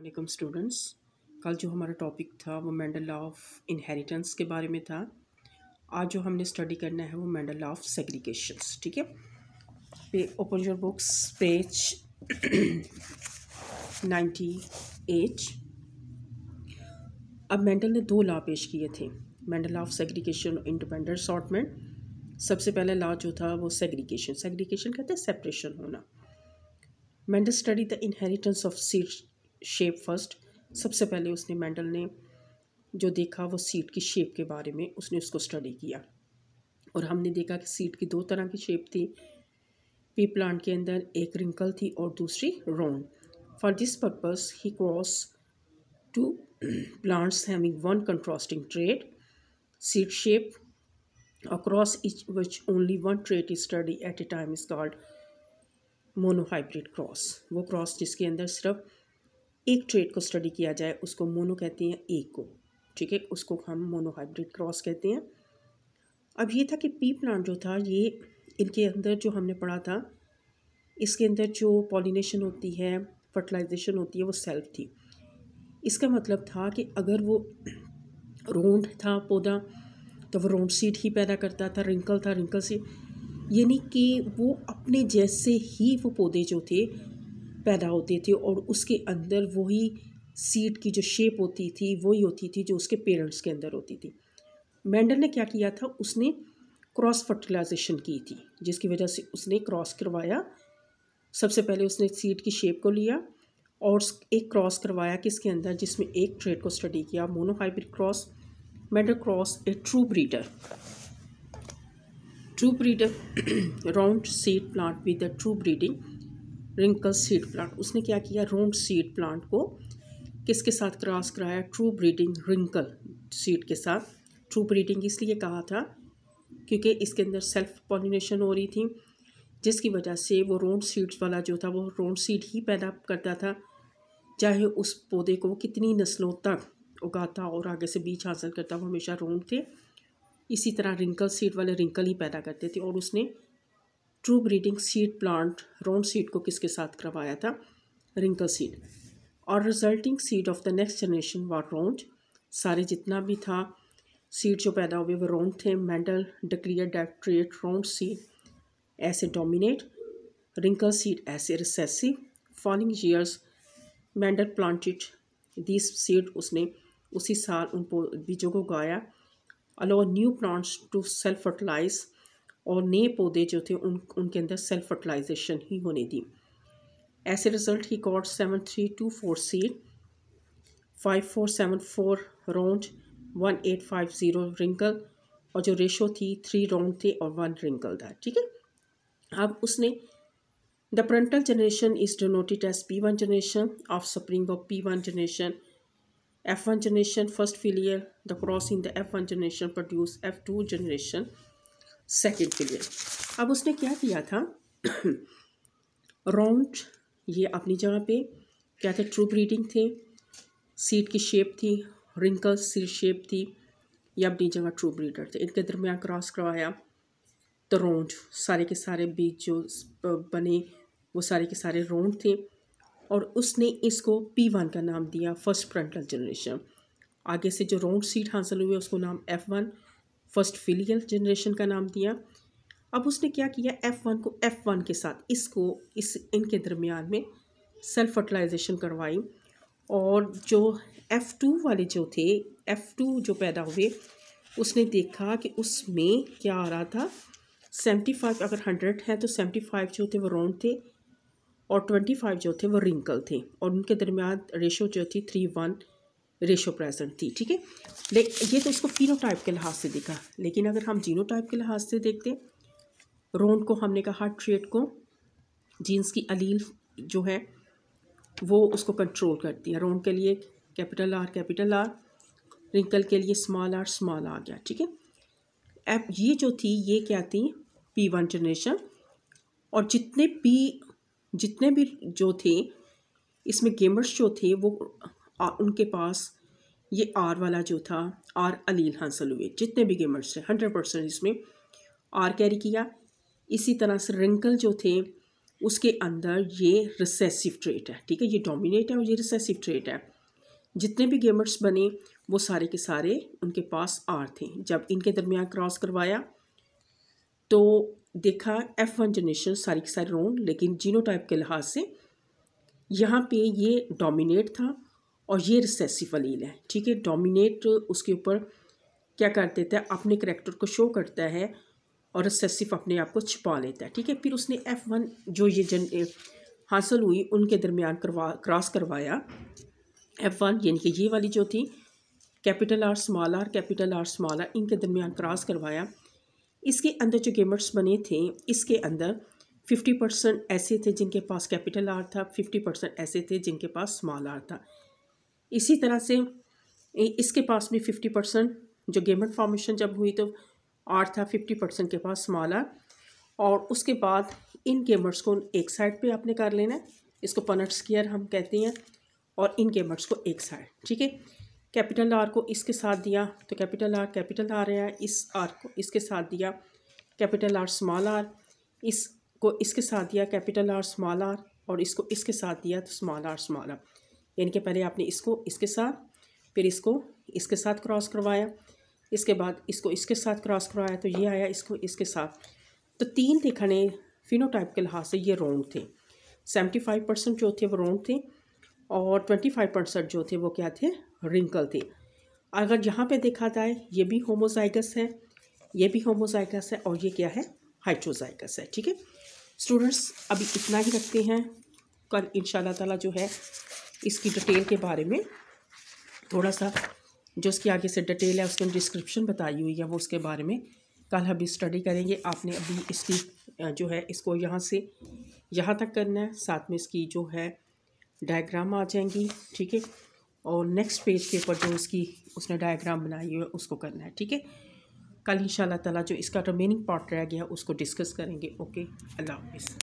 वालेकुम स्टूडेंट्स कल जो हमारा टॉपिक था वो मेंडल लॉ ऑफ इनहेरिटेंस के बारे में था आज जो हमने स्टडी करना है वो मेंडल लॉ ऑफ सेग्रीगेशन ठीक है पे open your books page ninety eight अब मेंडल ने दो लॉ पेश किए थे Mendel law of segregation independent assortment सबसे पहला लॉ जो था वो सेग्रीगेशन सेग्रीगेशन कहते हैं सेपरेशन होना Mendel study the inheritance of seed shape first सबसे पहले उसने मेंडल ने जो देखा वो सीट की शेप के बारे में उसने उसको स्टडी किया और हमने देखा कि सीट की दो तरह की शेप थी पी प्लांट के अंदर एक रिंकल थी और दूसरी round for this purpose he cross two plants having one contrasting trait seed shape across each which only one trait is study at a time is called monohybrid cross वो cross जिसके अंदर सिर्फ एक trade को study किया जाए उसको mono कहते हैं एक को ठीक है उसको हम मोनोहाइब्रिड क्रॉस कहते हैं अब ये था कि पी प्लांट जो था ये इनके अंदर जो हमने पढ़ा था इसके अंदर जो पॉलिनेशन होती है फर्टिलाइजेशन होती है वो सेल्फ थी इसका मतलब था कि अगर वो रोंड था पौधा तो वो रोंड सीड ही पैदा करता था रिंकल था रिंकल सीड यानी कि वो अपने जैसे ही वो पौधे जो थे पैदा होती थी और उसके अंदर वही सीड की जो शेप होती थी वही होती थी जो उसके पेरेंट्स के अंदर होती थी मेंडल ने क्या किया था उसने क्रॉस फर्टिलाइजेशन की थी जिसकी वजह से उसने क्रॉस करवाया सबसे पहले उसने सीड की शेप को लिया और एक क्रॉस करवाया किसके अंदर जिसमें एक ट्रेड को स्टडी किया monohybrid cross Mendel cross a true breeder true breeder round seed plant with the true breeding wrinkle seed plant उसने क्या किया रोम सीड प्लांट को किसके साथ क्रॉस कराया ट्रू ब्रीडिंग रिंकल सीड के साथ ट्रू ब्रीडिंग इसलिए कहा था क्योंकि इसके अंदर सेल्फ पॉलिनेशन हो रही थी जिसकी वजह से वो रोड सीड्स वाला जो था वो रोड सीड ही पैदा करता था चाहे उस पौधे को कितनी नस्लों तक उगाता और आगे से बीज हासिल करता वो हमेशा रोड थे इसी तरह रिंकल सीड वाले रिंकल ही पैदा करते थे और उसने true breeding seed plant round seed को किसके साथ करवाया था रिंकल सीड और resulting seed of the next generation were round सारे जितना भी था सीड जो पैदा हुए वो राउंड थे मेंडल डिक्लियर डेक्ट्रेट राउंड सीड ऐसे डोमिनेट रिंकल सीड ऐसे recessive following years Mendel planted this seed उसने उसी साल उन बीजों को उगाया allowed new plants to self fertilize और नए पौधे जो थे उन उनके अंदर सेल्फ फर्टिलाइजेशन ही होने दी ऐसे रिज़ल्ट ही कॉर्ड seven three two four seed five four seven four round one eight five zero wrinkle और जो रेशो थी थ्री राउंड थे और वन रिंकल था ठीक है अब उसने the parental generation is denoted as P one generation offspring of P one generation F one generation first filial the cross in the F one generation produce F two generation second के लिए अब उसने क्या किया था round ये अपनी जगह पे क्या था ट्रू ब्रीडिंग थे सीट की शेप थी रिंकल्स सी शेप थी ये अपनी जगह ट्रू ब्रीडर थे इनके दरमियान क्रॉस करवाया तो रोंड सारे के सारे बीज जो बने वो सारे के सारे राउंड थे और उसने इसको पी वन का नाम दिया फर्स्ट फ्रंटल जनरेशन आगे से जो राउंड सीट हासिल हुई उसको नाम F one first filial generation का नाम दिया अब उसने क्या किया एफ़ वन को एफ़ वन के साथ इसको इस इनके दरमियान में सेल्फ फर्टिलाइजेशन करवाई और जो एफ़ टू वाले जो थे एफ़ टू जो पैदा हुए उसने देखा कि उसमें क्या आ रहा था सेवेंटी फाइव अगर हंड्रेड है तो सेवेंटी फाइव जो थे वो राउंड थे और ट्वेंटी फाइव जो थे वो रिंकल थे और उनके दरमियान रेशो जो थी थ्री वन रेशो प्रेजेंट थी ठीक है ले ये तो इसको फिनोटाइप के लिहाज से देखा लेकिन अगर हम जीनोटाइप के लिहाज से देखते रोन को हमने कहा ट्रेड को जीन्स की अलील जो है वो उसको कंट्रोल करती है रोन के लिए capital R capital R wrinkle के लिए स्मॉल आर स्मॉल आ गया ठीक है एप ये जो थी ये क्या थी पी वन जनरेशन और जितने पी जितने भी जो थे इसमें गेमर्स जो थे वो आ, उनके पास ये आर वाला जो था आर अलील हासिल हुए जितने भी गेमर्स थे हंड्रेड परसेंट इसमें आर कैरी किया इसी तरह से रिंकल जो थे उसके अंदर ये रिसेसिव ट्रेट है ठीक है ये डोमिनेट है और ये रिसेसिव ट्रेट है जितने भी गेमर्स बने वो सारे के सारे उनके पास आर थे जब इनके दरमियान क्रॉस करवाया तो देखा एफ़ वन जनरेशन सारी की सारी रोन लेकिन जीनो टाइप के लिहाज से यहाँ पे ये डोमिनेट था और ये रिसेसिव अलील है ठीक है डोमिनेट उसके ऊपर क्या कर देता है अपने करेक्टर को शो करता है और रिसेसिव अपने आप को छिपा लेता है ठीक है फिर उसने एफ वन जो ये जन हासिल हुई उनके दरमियान करवा क्रॉस करवाया एफ वन यानी कि ये वाली जो थी capital R small R capital R small R इनके दरमियान क्रॉस करवाया इसके अंदर जो गेमर्स बने थे इसके अंदर फिफ्टी परसेंट ऐसे थे जिनके पास कैपिटल आर था फिफ्टी परसेंट ऐसे थे जिनके पास स्मॉल आर था इसी तरह से इसके पास भी फिफ्टी परसेंट जो गेमन फॉर्मेशन जब हुई तो आर था फिफ्टी परसेंट के पास स्मॉल आर और उसके बाद इन गेमर्स को एक साइड पे आपने कर लेना है इसको पनट स्कियर हम कहते हैं और इन गेमर्स को एक साइड ठीक है कैपिटल आर को इसके साथ दिया तो कैपिटल आर कैपिटल आर है इस आर को इसके साथ दिया कैपिटल आर स्मॉल आर इसको इसके साथ दिया कैपिटल आर स्मॉल आर और इसको इसके साथ दिया तो स्मॉल आर स्मॉल आर यानी कि पहले आपने इसको इसके साथ फिर इसको इसके साथ क्रॉस करवाया इसके बाद इसको इसके साथ क्रॉस करवाया तो ये आया इसको इसके साथ तो तीन दिखाने फिनोटाइप के लिहाज से ये राउंड थे सेवेंटी फाइव परसेंट जो थे वो राउंड थे और ट्वेंटी फाइव परसेंट जो थे वो क्या थे रिंकल थे अगर यहाँ पे देखा जाए ये भी होमोजाइगस है ये भी होमोजाइगस है और ये क्या है हाइट्रोजाइगस है ठीक है स्टूडेंट्स अभी इतना ही रखते हैं कल इन शाह जो है इसकी डिटेल के बारे में थोड़ा सा जो उसके आगे से डिटेल है उसके डिस्क्रिप्शन बताई हुई है वो उसके बारे में कल हम स्टडी करेंगे आपने अभी इसकी जो है इसको यहाँ से यहाँ तक करना है साथ में इसकी जो है डायग्राम आ जाएंगी ठीक है और नेक्स्ट पेज के ऊपर जो इसकी उसने डायग्राम बनाई हुई है उसको करना है ठीक है कल इन ताला जो इसका रिमेनिंग पार्ट रह गया उसको डिस्कस करेंगे ओके अल्लाह हाफिज़